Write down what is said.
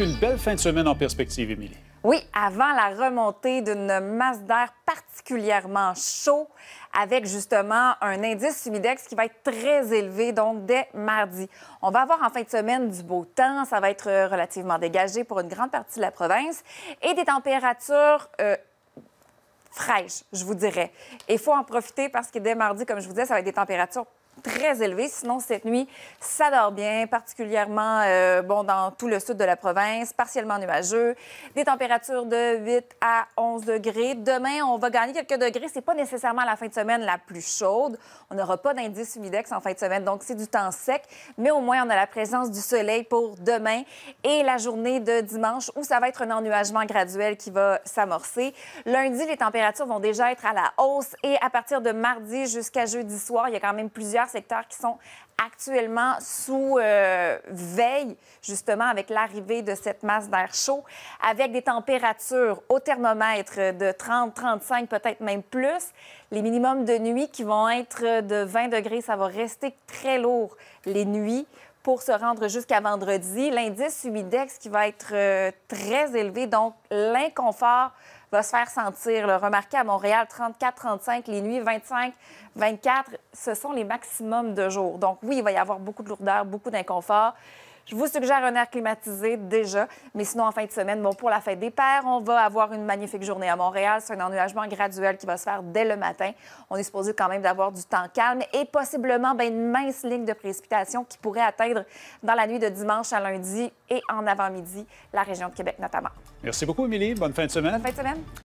Une belle fin de semaine en perspective, Émilie. Oui, avant la remontée d'une masse d'air particulièrement chaud, avec justement un indice humidex qui va être très élevé, donc dès mardi. On va avoir en fin de semaine du beau temps, ça va être euh, relativement dégagé pour une grande partie de la province, et des températures euh, fraîches, je vous dirais. Il faut en profiter parce que dès mardi, comme je vous disais, ça va être des températures très élevés. Sinon, cette nuit, ça dort bien, particulièrement euh, bon, dans tout le sud de la province, partiellement nuageux. Des températures de 8 à 11 degrés. Demain, on va gagner quelques degrés. C'est pas nécessairement la fin de semaine la plus chaude. On n'aura pas d'indice humidex en fin de semaine, donc c'est du temps sec. Mais au moins, on a la présence du soleil pour demain et la journée de dimanche où ça va être un ennuagement graduel qui va s'amorcer. Lundi, les températures vont déjà être à la hausse et à partir de mardi jusqu'à jeudi soir, il y a quand même plusieurs secteurs qui sont actuellement sous euh, veille, justement, avec l'arrivée de cette masse d'air chaud, avec des températures au thermomètre de 30, 35, peut-être même plus. Les minimums de nuit qui vont être de 20 degrés, ça va rester très lourd les nuits pour se rendre jusqu'à vendredi. L'indice humidex qui va être euh, très élevé, donc l'inconfort va se faire sentir. Le Remarquez à Montréal, 34-35 les nuits, 25-24, ce sont les maximums de jours. Donc oui, il va y avoir beaucoup de lourdeur, beaucoup d'inconfort. Je vous suggère un air climatisé déjà, mais sinon en fin de semaine, bon, pour la fête des pères, on va avoir une magnifique journée à Montréal. C'est un ennuagement graduel qui va se faire dès le matin. On est supposé quand même d'avoir du temps calme et possiblement ben, une mince ligne de précipitation qui pourrait atteindre dans la nuit de dimanche à lundi et en avant-midi la région de Québec notamment. Merci beaucoup, Émilie. Bonne fin de semaine. Bonne fin de semaine.